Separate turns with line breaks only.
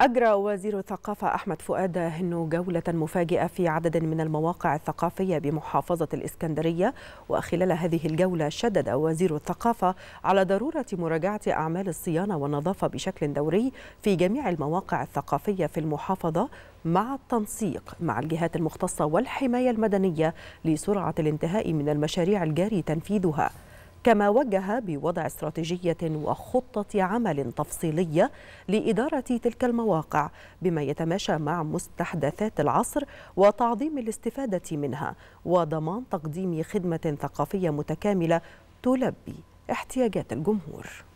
أجرى وزير الثقافة أحمد فؤاد هنو جولة مفاجئة في عدد من المواقع الثقافية بمحافظة الإسكندرية وخلال هذه الجولة شدد وزير الثقافة على ضرورة مراجعة أعمال الصيانة والنظافة بشكل دوري في جميع المواقع الثقافية في المحافظة مع التنسيق مع الجهات المختصة والحماية المدنية لسرعة الانتهاء من المشاريع الجاري تنفيذها كما وجه بوضع استراتيجية وخطة عمل تفصيلية لإدارة تلك المواقع بما يتماشى مع مستحدثات العصر وتعظيم الاستفادة منها وضمان تقديم خدمة ثقافية متكاملة تلبي احتياجات الجمهور